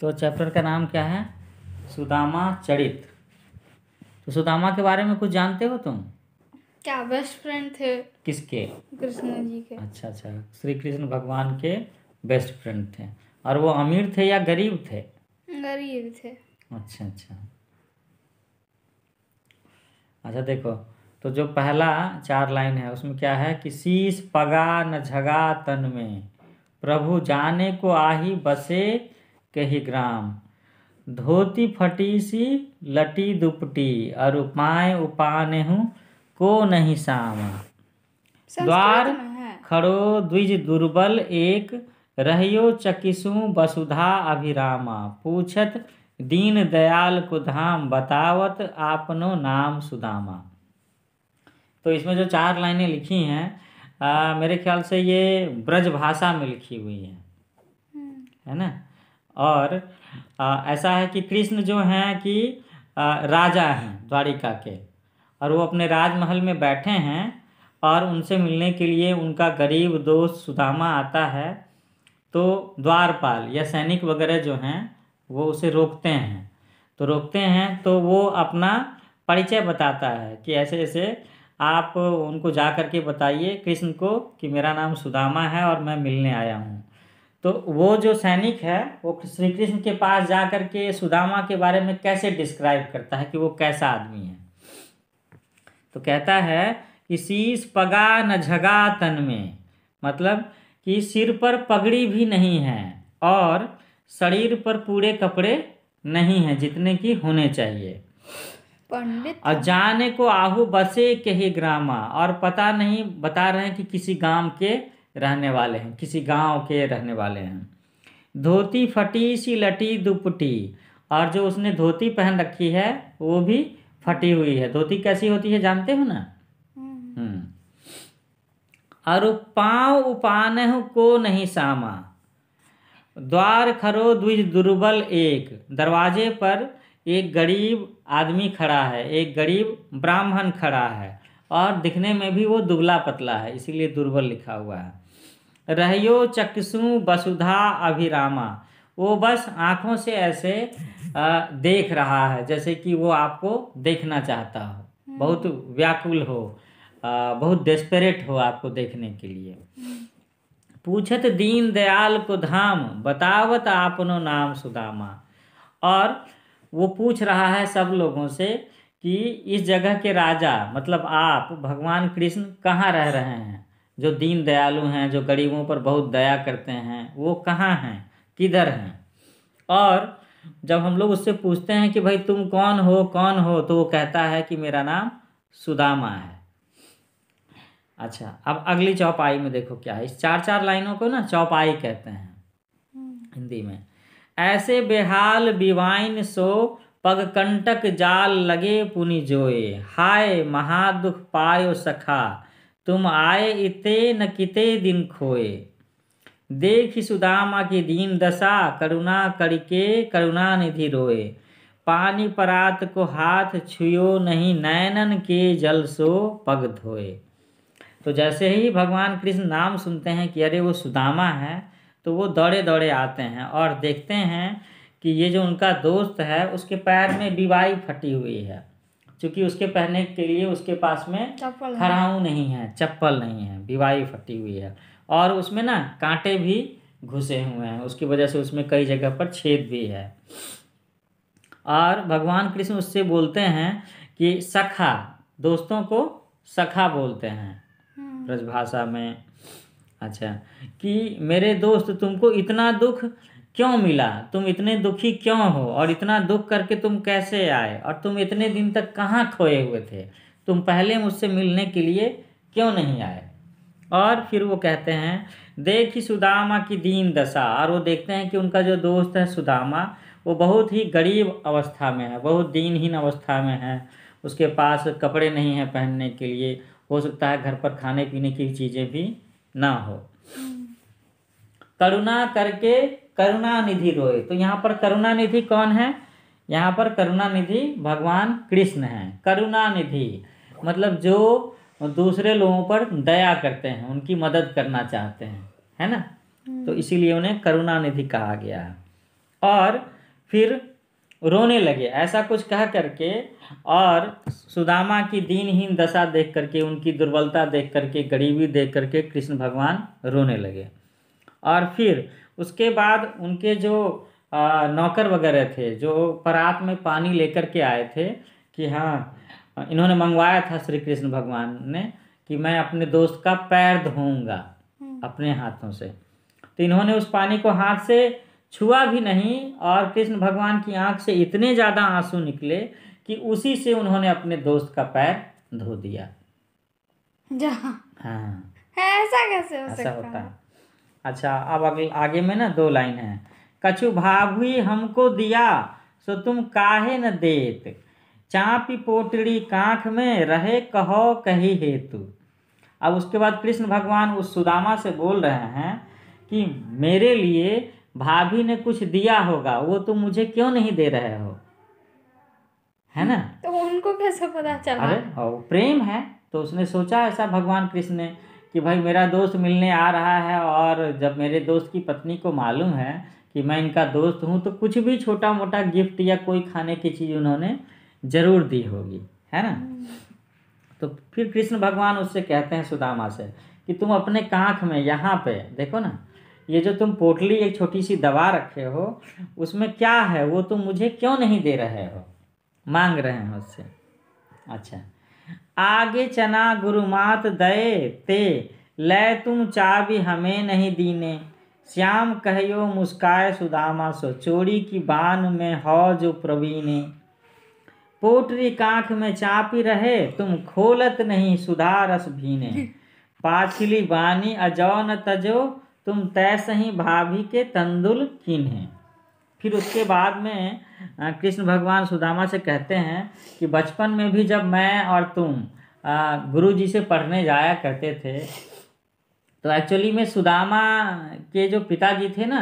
तो चैप्टर का नाम क्या है सुदामा चरित तो सुदामा के बारे में कुछ जानते हो तुम क्या बेस्ट फ्रेंड थे किसके कृष्ण जी के अच्छा अच्छा श्री कृष्ण भगवान के बेस्ट फ्रेंड थे और वो अमीर थे या गरीब थे गरीब थे अच्छा अच्छा अच्छा देखो तो जो पहला चार लाइन है उसमें क्या है कि शीश पगा न झगा तन में प्रभु जाने को आही बसे कही ग्राम धोती फटी सी लटी दुपटी और उपाय उपाने हूँ को नहीं साम द्वार खड़ो द्विज दुर्बल एक रहियो चकिसु वसुधा अभिरामा पूछत दीन दयाल को धाम बतावत आपनो नाम सुदामा तो इसमें जो चार लाइनें लिखी हैं मेरे ख्याल से ये ब्रज भाषा में लिखी हुई है हम्म। है ना और आ, ऐसा है कि कृष्ण जो हैं कि आ, राजा हैं द्वारिका के और वो अपने राजमहल में बैठे हैं और उनसे मिलने के लिए उनका गरीब दोस्त सुदामा आता है तो द्वारपाल या सैनिक वगैरह जो हैं वो उसे रोकते हैं तो रोकते हैं तो वो अपना परिचय बताता है कि ऐसे ऐसे आप उनको जा कर के बताइए कृष्ण को कि मेरा नाम सुदामा है और मैं मिलने आया हूँ तो वो जो सैनिक है वो श्री कृष्ण के पास जा कर के सुदामा के बारे में कैसे डिस्क्राइब करता है कि वो कैसा आदमी है तो कहता है कि शीश पगा न झगा तन में मतलब कि सिर पर पगड़ी भी नहीं है और शरीर पर पूरे कपड़े नहीं हैं जितने की होने चाहिए पंडित और जाने को आहू बसे के ही ग्रामा और पता नहीं बता रहे हैं कि किसी गांव के रहने वाले हैं किसी गांव के रहने वाले हैं धोती फटी सी लटी दुपटी और जो उसने धोती पहन रखी है वो भी फटी हुई है धोती कैसी होती है जानते हो ना हम्म। हम्म। और पाँव उपान को नहीं सामा द्वार खरो द्विज दुर्बल एक दरवाजे पर एक गरीब आदमी खड़ा है एक गरीब ब्राह्मण खड़ा है और दिखने में भी वो दुबला पतला है इसीलिए दुर्बल लिखा हुआ है रहियो चक्षु वसुधा अभिरामा वो बस आँखों से ऐसे देख रहा है जैसे कि वो आपको देखना चाहता हो बहुत हम्म। व्याकुल हो बहुत डेस्परेट हो आपको देखने के लिए हम्म। पूछत दीन दयाल को धाम बतावत आपनो नाम सुदामा और वो पूछ रहा है सब लोगों से कि इस जगह के राजा मतलब आप भगवान कृष्ण कहाँ रह रहे हैं जो दीन दयालु हैं जो गरीबों पर बहुत दया करते हैं वो कहाँ हैं किधर हैं और जब हम लोग उससे पूछते हैं कि भाई तुम कौन हो कौन हो तो वो कहता है कि मेरा नाम सुदामा है अच्छा अब अगली चौपाई में देखो क्या है इस चार चार लाइनों को ना चौपाई कहते हैं हम्म। हिंदी में ऐसे बेहाल बिवाइन सो पग कंटक जाल लगे पुनि जोए हाय महादुख पायो सखा तुम आए इते न किते दिन खोए देख सुदामा की दीन दशा करुणा करके करुणा निधि रोए पानी परात को हाथ छुयो नहीं नैनन के जल सो पग धोए तो जैसे ही भगवान कृष्ण नाम सुनते हैं कि अरे वो सुदामा है तो वो दौड़े दौड़े आते हैं और देखते हैं कि ये जो उनका दोस्त है उसके पैर में बीवाई फटी हुई है क्योंकि उसके पहनने के लिए उसके पास में खड़ाऊ नहीं है चप्पल नहीं है बीवाई फटी हुई है और उसमें ना कांटे भी घुसे हुए हैं उसकी वजह से उसमें कई जगह पर छेद भी है और भगवान कृष्ण उससे बोलते हैं कि सखा दोस्तों को सखा बोलते हैं हम्म। ब्रजभाषा में अच्छा कि मेरे दोस्त तुमको इतना दुख क्यों मिला तुम इतने दुखी क्यों हो और इतना दुख करके तुम कैसे आए और तुम इतने दिन तक कहाँ खोए हुए थे तुम पहले मुझसे मिलने के लिए क्यों नहीं आए और फिर वो कहते हैं देख ही सुदामा की दीन दशा और वो देखते हैं कि उनका जो दोस्त है सुदामा वो बहुत ही गरीब अवस्था में है बहुत दीनहीन अवस्था में है उसके पास कपड़े नहीं हैं पहनने के लिए हो सकता है घर पर खाने पीने की चीज़ें भी ना हो हम्म। करुणा करके करुणानिधि रोए तो यहाँ पर करुणानिधि कौन है यहाँ पर करुणानिधि भगवान कृष्ण हैं करुणानिधि मतलब जो दूसरे लोगों पर दया करते हैं उनकी मदद करना चाहते हैं है ना हम्म। तो इसीलिए उन्हें करुणानिधि कहा गया है और फिर रोने लगे ऐसा कुछ कह करके और सुदामा की दीनहीन दशा देख करके उनकी दुर्बलता देख करके गरीबी देख करके कृष्ण भगवान रोने लगे और फिर उसके बाद उनके जो नौकर वगैरह थे जो परात में पानी लेकर के आए थे कि हाँ इन्होंने मंगवाया था श्री कृष्ण भगवान ने कि मैं अपने दोस्त का पैर धोऊंगा हम्म। अपने हाथों से तो इन्होंने उस पानी को हाथ से छुआ भी नहीं और कृष्ण भगवान की आंख से इतने ज़्यादा आंसू निकले कि उसी से उन्होंने अपने दोस्त का पैर धो दिया हाँ ऐसा कैसे हो ऐसा सकता होता है अच्छा अब अगले आगे में ना दो लाइन है कछु भाव भाभी हमको दिया सो तुम काहे न देत चापी पोटड़ी कांख में रहे कहो कही हेतु अब उसके बाद कृष्ण भगवान उस सुदामा से बोल रहे हैं कि मेरे लिए भाभी ने कुछ दिया होगा वो तुम मुझे क्यों नहीं दे रहे हो है ना तो उनको कैसे पता चला अरे प्रेम है तो उसने सोचा ऐसा भगवान कृष्ण ने कि भाई मेरा दोस्त मिलने आ रहा है और जब मेरे दोस्त की पत्नी को मालूम है कि मैं इनका दोस्त हूँ तो कुछ भी छोटा मोटा गिफ्ट या कोई खाने की चीज़ उन्होंने ज़रूर दी होगी है ना तो फिर कृष्ण भगवान उससे कहते हैं सुदामा से कि तुम अपने कांख में यहाँ पे देखो ना ये जो तुम पोटली एक छोटी सी दवा रखे हो उसमें क्या है वो तुम मुझे क्यों नहीं दे रहे हो मांग रहे हो उससे अच्छा आगे चना गुरुमात दये ते लय तुम चाबी हमें नहीं दीने श्याम कहियो मुस्काए सुदामा सो चोरी की बान में हो जो प्रवीणे पोटरी कांख में चापी रहे तुम खोलत नहीं सुधा रस भीने पाछली बानी अजौ न तजो तुम तैस ही भाभी के तंदुल किन्हें फिर उसके बाद में कृष्ण भगवान सुदामा से कहते हैं कि बचपन में भी जब मैं और तुम गुरु जी से पढ़ने जाया करते थे तो एक्चुअली में सुदामा के जो पिताजी थे ना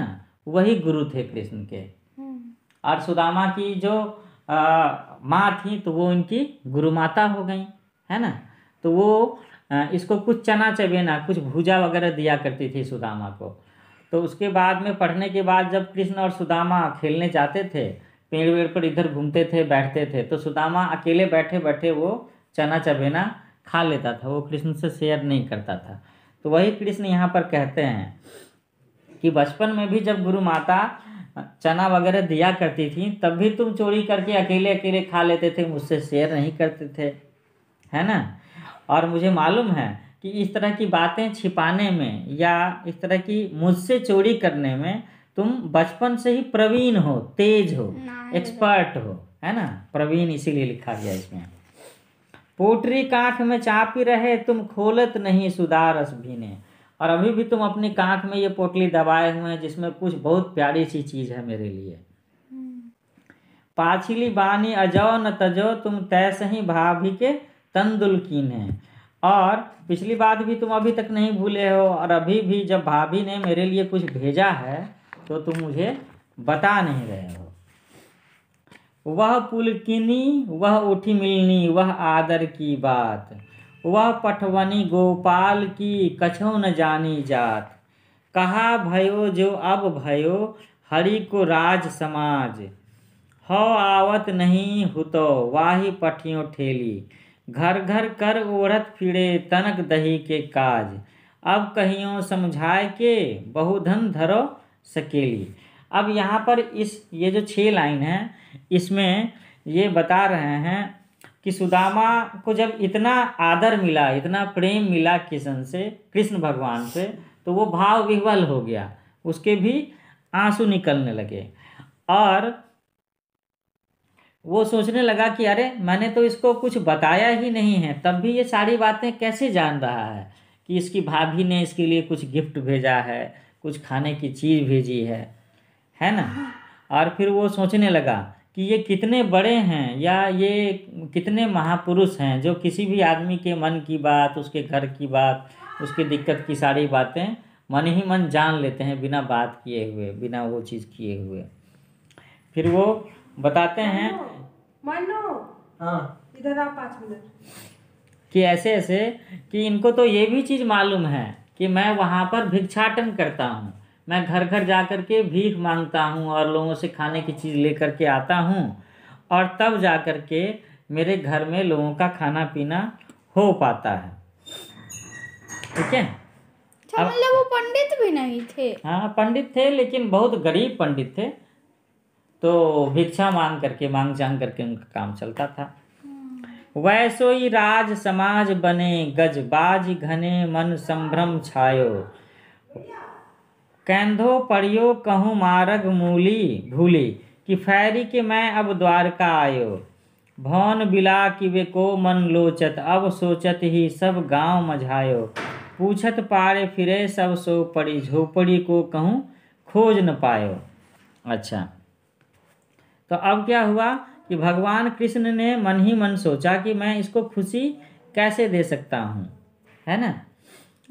वही गुरु थे कृष्ण के हम्म। और सुदामा की जो माँ थी तो वो उनकी गुरु माता हो गई है ना तो वो इसको कुछ चना चबेना कुछ भूजा वगैरह दिया करती थी सुदामा को तो उसके बाद में पढ़ने के बाद जब कृष्ण और सुदामा खेलने जाते थे पेड़ वेड़ पर इधर घूमते थे बैठते थे तो सुदामा अकेले बैठे बैठे वो चना चबेना खा लेता था वो कृष्ण से शेयर नहीं करता था तो वही कृष्ण यहाँ पर कहते हैं कि बचपन में भी जब गुरु माता चना वगैरह दिया करती थी तब भी तुम चोरी करके अकेले अकेले खा लेते थे मुझसे शेयर नहीं करते थे है ना और मुझे मालूम है कि इस तरह की बातें छिपाने में या इस तरह की मुझसे चोरी करने में तुम बचपन से ही प्रवीण हो तेज हो एक्सपर्ट हो है ना प्रवीण इसीलिए लिखा गया इसमें पोटरी कांख में चापी रहे तुम खोलत नहीं सुधारस भी ने और अभी भी तुम अपनी कांख में ये पोटली दबाए हुए हैं जिसमें कुछ बहुत प्यारी सी चीज़ है मेरे लिए पाछिली बानी अजो न तजो तुम तय सही भाभी के तंदुल कीन है और पिछली बात भी तुम अभी तक नहीं भूले हो और अभी भी जब भाभी ने मेरे लिए कुछ भेजा है तो तुम मुझे बता नहीं रहे हो वह पुलकिनी वह उठी मिलनी वह आदर की बात वह पठवनी गोपाल की कछो न जानी जात कहा भयो जो अब भयो हरि को राज समाज हो आवत नहीं हुतो वाही पठियों ठेली घर घर कर ओढ़त फिरे तनक दही के काज अब कहियो समझाए के बहुधन धरो सकेली अब यहाँ पर इस ये जो छः लाइन है इसमें ये बता रहे हैं कि सुदामा को जब इतना आदर मिला इतना प्रेम मिला किशन से कृष्ण भगवान से तो वो भाव विह्वल हो गया उसके भी आंसू निकलने लगे और वो सोचने लगा कि अरे मैंने तो इसको कुछ बताया ही नहीं है तब भी ये सारी बातें कैसे जान रहा है कि इसकी भाभी ने इसके लिए कुछ गिफ्ट भेजा है कुछ खाने की चीज़ भेजी है है ना और फिर वो सोचने लगा कि ये कितने बड़े हैं या ये कितने महापुरुष हैं जो किसी भी आदमी के मन की बात उसके घर की बात उसकी दिक्कत की सारी बातें मन ही मन जान लेते हैं बिना बात किए हुए बिना वो चीज़ किए हुए फिर वो बताते हैं मानो हाँ इधर आप पाँच मिनट कि ऐसे ऐसे कि इनको तो ये भी चीज़ मालूम है कि मैं वहाँ पर भिक्षाटन करता हूँ मैं घर घर जा कर के भीख मांगता हूँ और लोगों से खाने की चीज़ ले के आता हूँ और तब जा कर के मेरे घर में लोगों का खाना पीना हो पाता है ठीक है अच्छा, मतलब वो पंडित भी नहीं थे हाँ पंडित थे लेकिन बहुत गरीब पंडित थे तो भिक्षा मांग करके मांग जांग करके उनका काम चलता था वैसो ही राज समाज बने गजबाज घने मन संभ्रम छायो कैंधो पड़ियो कहूँ मारग मूली भूली कि फैरी के मैं अब द्वारका आयो भौन बिला कि वे को मन लोचत अब सोचत ही सब गांव मझायो पूछत पारे फिरे सब सो पड़ी झोपड़ी को कहूँ खोज न पायो अच्छा तो अब क्या हुआ कि भगवान कृष्ण ने मन ही मन सोचा कि मैं इसको खुशी कैसे दे सकता हूँ है ना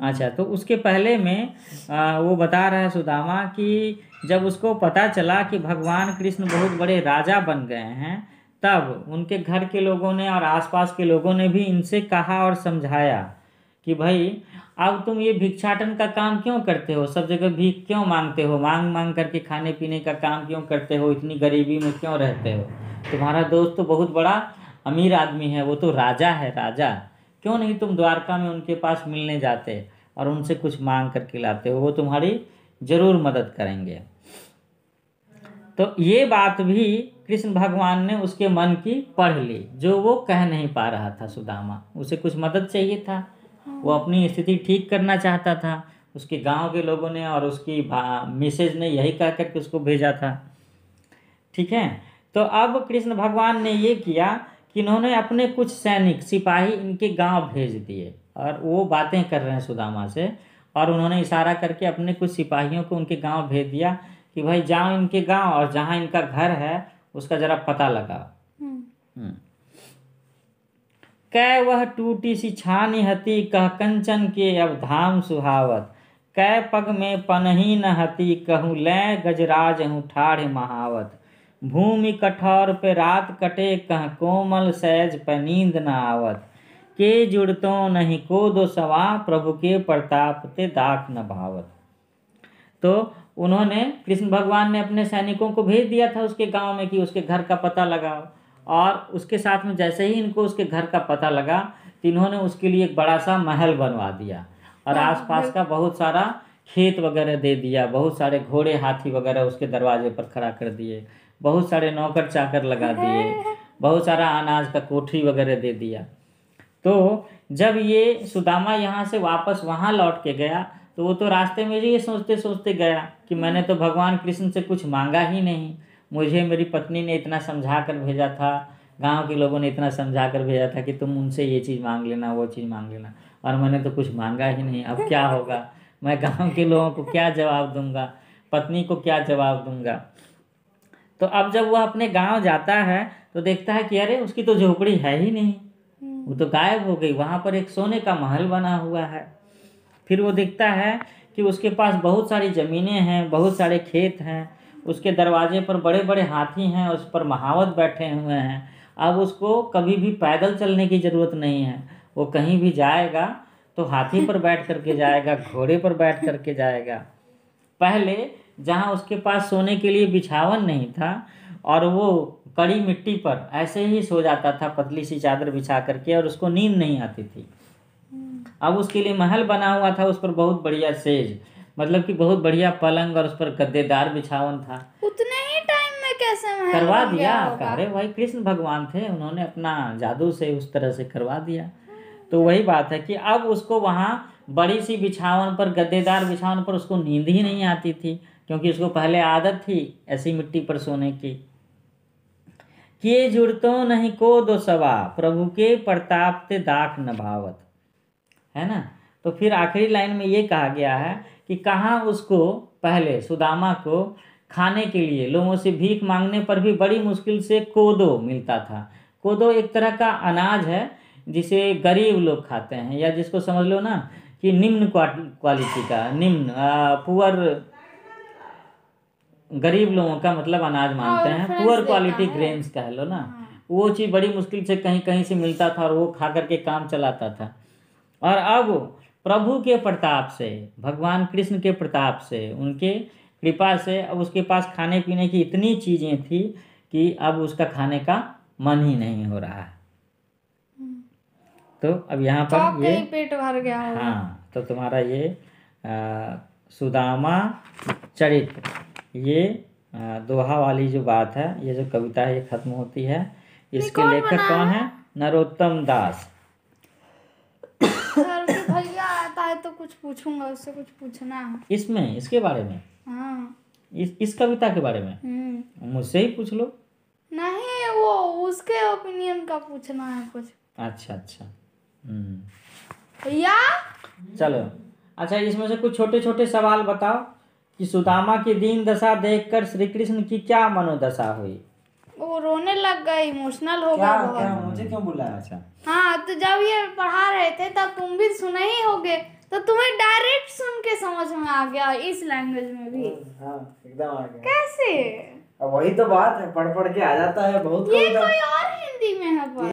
अच्छा तो उसके पहले में आ, वो बता रहा है सुदामा कि जब उसको पता चला कि भगवान कृष्ण बहुत बड़े राजा बन गए हैं तब उनके घर के लोगों ने और आसपास के लोगों ने भी इनसे कहा और समझाया कि भाई अब तुम ये भिक्षाटन का काम क्यों करते हो सब जगह भीख क्यों मांगते हो मांग मांग करके खाने पीने का काम क्यों करते हो इतनी गरीबी में क्यों रहते हो तुम्हारा दोस्त तो बहुत बड़ा अमीर आदमी है वो तो राजा है राजा क्यों नहीं तुम द्वारका में उनके पास मिलने जाते और उनसे कुछ मांग करके लाते हो वो तुम्हारी ज़रूर मदद करेंगे तो ये बात भी कृष्ण भगवान ने उसके मन की पढ़ ली जो वो कह नहीं पा रहा था सुदामा उसे कुछ मदद चाहिए था वो अपनी स्थिति ठीक करना चाहता था उसके गांव के लोगों ने और उसकी मिसेज ने यही कह करके उसको भेजा था ठीक है तो अब कृष्ण भगवान ने ये किया कि इन्होंने अपने कुछ सैनिक सिपाही इनके गांव भेज दिए और वो बातें कर रहे हैं सुदामा से और उन्होंने इशारा करके अपने कुछ सिपाहियों को उनके गांव भेज दिया कि भाई जाओ इनके गांव और जहां इनका घर है उसका ज़रा पता लगाओ हम्म। हम्म। कै वह टूटी सी छानी हती कह कंचन के अब धाम सुहावत कै पग में पनही न हती कहूँ लय गजराज हूँ ठाढ़ महावत भूमि कठोर पे रात कटे कह कोमल सैज पे नींद न आवत के जुड़तो नहीं को दो सवा प्रभु के प्रताप ते दाख न भावत तो उन्होंने कृष्ण भगवान ने अपने सैनिकों को भेज दिया था उसके गांव में कि उसके घर का पता लगाओ और उसके साथ में जैसे ही इनको उसके घर का पता लगा तो इन्होंने उसके लिए एक बड़ा सा महल बनवा दिया और हाँ, आसपास हाँ। का बहुत सारा खेत वगैरह दे दिया बहुत सारे घोड़े हाथी वगैरह उसके दरवाजे पर खड़ा कर दिए बहुत सारे नौकर चाकर लगा दिए बहुत सारा अनाज का कोठी वगैरह दे दिया तो जब ये सुदामा यहाँ से वापस वहाँ लौट के गया तो वो तो रास्ते में ही ये सोचते सोचते गया कि मैंने हाँ। तो भगवान कृष्ण से कुछ मांगा ही नहीं मुझे मेरी पत्नी ने इतना समझा कर भेजा था गांव के लोगों ने इतना समझा कर भेजा था कि तुम उनसे ये चीज़ मांग लेना वो चीज़ मांग लेना और मैंने तो कुछ मांगा ही नहीं अब क्या होगा मैं गांव के लोगों को क्या जवाब दूंगा पत्नी को क्या जवाब दूंगा तो अब जब वह अपने गांव जाता है तो देखता है कि अरे उसकी तो झोपड़ी है ही नहीं वो तो गायब हो गई वहाँ पर एक सोने का महल बना हुआ है फिर वो देखता है कि उसके पास बहुत सारी ज़मीनें हैं बहुत सारे खेत हैं उसके दरवाजे पर बड़े बड़े हाथी हैं उस पर महावत बैठे हुए हैं अब उसको कभी भी पैदल चलने की ज़रूरत नहीं है वो कहीं भी जाएगा तो हाथी पर बैठ करके जाएगा घोड़े पर बैठ करके जाएगा पहले जहाँ उसके पास सोने के लिए बिछावन नहीं था और वो कड़ी मिट्टी पर ऐसे ही सो जाता था पतली सी चादर बिछा करके और उसको नींद नहीं आती थी अब उसके लिए महल बना हुआ था उस पर बहुत बढ़िया सेज मतलब कि बहुत बढ़िया पलंग और उस पर गद्देदार बिछावन था उतने ही टाइम में कैसे करवा दिया अरे भाई कृष्ण भगवान थे उन्होंने अपना जादू से उस तरह से करवा दिया हाँ। तो वही बात है कि अब उसको वहाँ बड़ी सी बिछावन पर गद्देदार बिछावन पर उसको नींद ही नहीं आती थी क्योंकि उसको पहले आदत थी ऐसी मिट्टी पर सोने की किए जुड़तो नहीं को दो सवा प्रभु के प्रताप ते दाख भावत है ना तो फिर आखिरी लाइन में ये कहा गया है कि कहाँ उसको पहले सुदामा को खाने के लिए लोगों से भीख मांगने पर भी बड़ी मुश्किल से कोदो मिलता था कोदो एक तरह का अनाज है जिसे गरीब लोग खाते हैं या जिसको समझ लो ना कि निम्न क्वालिटी का निम्न पुअर गरीब लोगों का मतलब अनाज हाँ, मानते हैं पुअर क्वालिटी ग्रेन्स कह लो ना हाँ। वो चीज़ बड़ी मुश्किल से कहीं कहीं से मिलता था और वो खा करके काम चलाता था और अब प्रभु के प्रताप से भगवान कृष्ण के प्रताप से उनके कृपा से अब उसके पास खाने पीने की इतनी चीज़ें थी कि अब उसका खाने का मन ही नहीं हो रहा है तो अब यहाँ पर ये पेट भर गया हाँ तो तुम्हारा ये आ, सुदामा चरित्र ये आ, दोहा वाली जो बात है ये जो कविता है ये खत्म होती है इसके लेखक कौन है नरोत्तम दास कुछ पूछूंगा उससे कुछ पूछना है इसमें इसके बारे में हाँ इस इस कविता के बारे में हम्म। मुझसे ही पूछ लो नहीं वो उसके ओपिनियन का पूछना है कुछ अच्छा अच्छा हम्म। या चलो अच्छा इसमें से कुछ छोटे छोटे सवाल बताओ कि सुदामा की दीन दशा देखकर श्री कृष्ण की क्या मनोदशा हुई वो रोने लग गए इमोशनल हो गया बहुत मुझे क्यों बुलाया अच्छा हाँ तो जब ये पढ़ा रहे थे तब तुम भी सुने ही होगे तो तुम्हें डायरेक्ट सुन के समझ में आ गया इस लैंग्वेज में भी हाँ, हाँ एकदम आ गया कैसे अब वही तो बात है पढ़ पढ़ के आ जाता है बहुत ये कोई और हिंदी में है